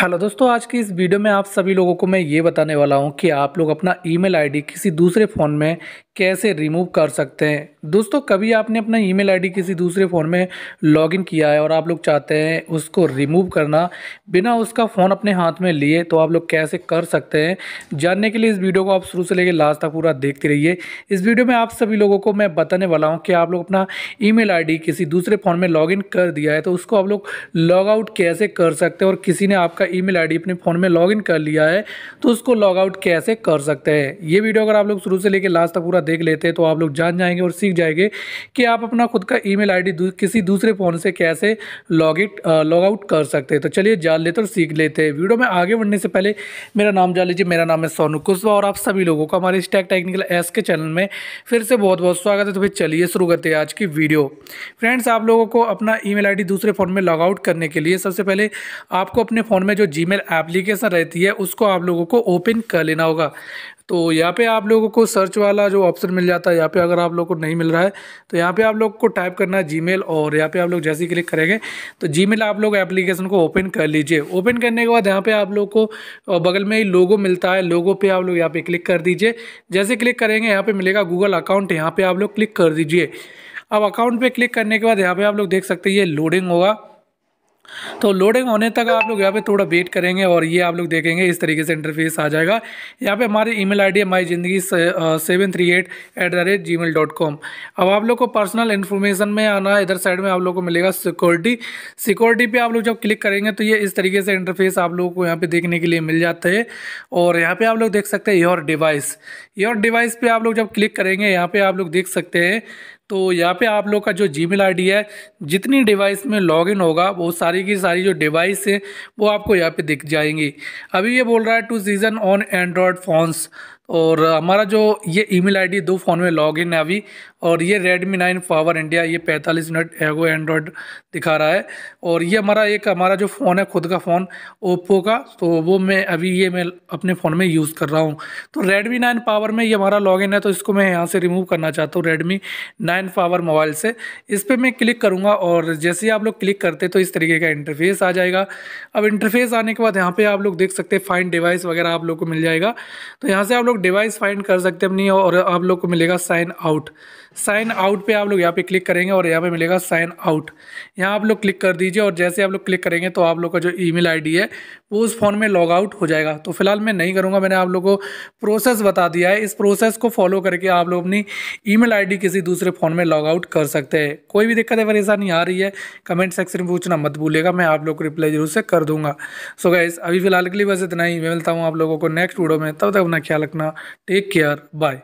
hello दोस्तों आज की इस वीडियो में आप सभी लोगों को मैं ये बताने वाला हूँ कि आप लोग अपना ईमेल आईडी किसी दूसरे फ़ोन में कैसे रिमूव कर सकते हैं दोस्तों कभी आपने अपना ईमेल आईडी किसी दूसरे फ़ोन में लॉगिन किया है और आप लोग चाहते हैं उसको रिमूव करना बिना उसका फ़ोन अपने हाथ में लिए तो आप लोग कैसे कर सकते हैं जानने के लिए इस वीडियो को आप शुरू से लेकर लास्ट तक पूरा देखते रहिए इस वीडियो में आप सभी लोगों को मैं बताने वाला हूँ कि आप लोग अपना ई मेल किसी दूसरे फ़ोन में लॉग कर दिया है तो उसको आप लोग लॉग आउट कैसे कर सकते हैं और किसी ने आपका आपका ईमेल आईडी अपने फ़ोन में लॉगिन कर लिया है तो उसको लॉग आउट कैसे कर सकते हैं ये वीडियो अगर आप लोग शुरू से लेकर लास्ट तक पूरा देख लेते हैं तो आप लोग जान जाएंगे और सीख जाएंगे कि आप अपना खुद का ई मेल किसी दूसरे फ़ोन से कैसे लॉग इट लॉग आउट कर सकते हैं तो चलिए जान लेते और सीख लेते हैं वीडियो में आगे बढ़ने से पहले मेरा नाम जान लीजिए मेरा नाम है सोनू कुशवा और आप सभी लोगों का हमारे स्टैक टेक्निकल एस के चैनल में फिर से बहुत बहुत स्वागत है तो फिर चलिए शुरू करते हैं आज की वीडियो फ्रेंड्स आप लोगों को अपना ईमेल आईडी दूसरे फ़ोन में लॉग आउट करने के लिए सबसे पहले आपको अपने फ़ोन में में जो जी मेल एप्लीकेशन रहती है उसको आप लोगों को ओपन कर लेना होगा तो यहाँ पे आप लोगों को सर्च वाला जो ऑप्शन मिल जाता है यहाँ पे अगर आप लोग को नहीं मिल रहा है तो यहाँ पे आप लोग को टाइप करना है जीमेल और यहाँ पे आप लोग जैसे ही क्लिक करेंगे तो जीमेल आप लोग एप्लीकेशन को ओपन कर लीजिए ओपन करने के बाद यहाँ पे आप लोग को बगल में ही लोगो मिलता है लोगो पे आप लोग यहाँ पे क्लिक कर दीजिए जैसे क्लिक करेंगे यहाँ पर मिलेगा गूगल अकाउंट यहाँ पे आप लोग क्लिक कर दीजिए अब अकाउंट पर क्लिक करने के बाद यहाँ पर आप लोग देख सकते हैं ये लोडिंग होगा तो लोडिंग होने तक आप लोग यहाँ पे थोड़ा वेट करेंगे और ये आप लोग देखेंगे इस तरीके से इंटरफेस आ जाएगा यहाँ पे हमारी ईमेल आईडी माई ज़िंदगी seven three eight at the rate gmail dot com अब आप लोग को पर्सनल इन्फॉर्मेशन में आना इधर साइड में आप लोग को मिलेगा सिक्योरिटी सिक्योरिटी पे आप लोग जब क्लिक करेंगे तो ये इस तरीके से इंटरफेस आप लोगों को यहाँ पर देखने के लिए मिल जाता है और यहाँ पर आप लोग देख सकते हैं योर डिवाइस योर डिवाइस पर आप लोग जब क्लिक करेंगे यहाँ पर आप लोग देख सकते हैं तो यहाँ पे आप लोग का जो जी मेल है जितनी डिवाइस में लॉगिन होगा वो सारी की सारी जो डिवाइस है वो आपको यहाँ पे दिख जाएंगी अभी ये बोल रहा है two sessions on Android phones और हमारा जो ये ईमेल आईडी दो फ़ोन में लॉग इन है अभी और ये रेडमी नाइन पावर इंडिया ये 45 मिनट एगो एंड्रॉयड दिखा रहा है और ये हमारा एक हमारा जो फ़ोन है खुद का फ़ोन ओप्पो का तो वो मैं अभी ये मैं अपने फ़ोन में यूज़ कर रहा हूँ तो रेडमी नाइन पावर में ये हमारा लॉग इन है तो इसको मैं यहाँ से रिमूव करना चाहता हूँ रेडमी नाइन पावर मोबाइल से इस पर मैं क्लिक करूँगा और जैसे ही आप लोग क्लिक करते तो इस तरीके का इंटरफेस आ जाएगा अब इंटरफेस आने के बाद यहाँ पर आप लोग देख सकते हैं फाइन डिवाइस वगैरह आप लोग को मिल जाएगा तो यहाँ से आप लोग डिवाइस फाइंड कर सकते हैं अपनी और आप लोग को मिलेगा साइन आउट साइन आउट पे आप लोग यहाँ पे क्लिक करेंगे और यहाँ पे मिलेगा साइन आउट यहाँ आप लोग क्लिक कर दीजिए और जैसे आप लोग क्लिक करेंगे तो आप लोग का जो ईमेल आईडी है वो उस फोन में लॉग आउट हो जाएगा तो फिलहाल मैं नहीं करूँगा मैंने आप लोग को प्रोसेस बता दिया है इस प्रोसेस को फॉलो करके आप लोग अपनी आई डी किसी दूसरे फ़ोन में लॉग आउट कर सकते हैं कोई भी दिक्कत है परेशानी आ रही है कमेंट सेक्शन में पूछना मत भूलेगा मैं आप लोग को रिप्लाई जरूर से कर दूंगा सो so अभी फिलहाल के लिए बस इतना ही मैं मिलता हूँ आप लोगों को नेक्स्ट वीडियो में तब तक अपना ख्याल रखना करना टेक केयर बाय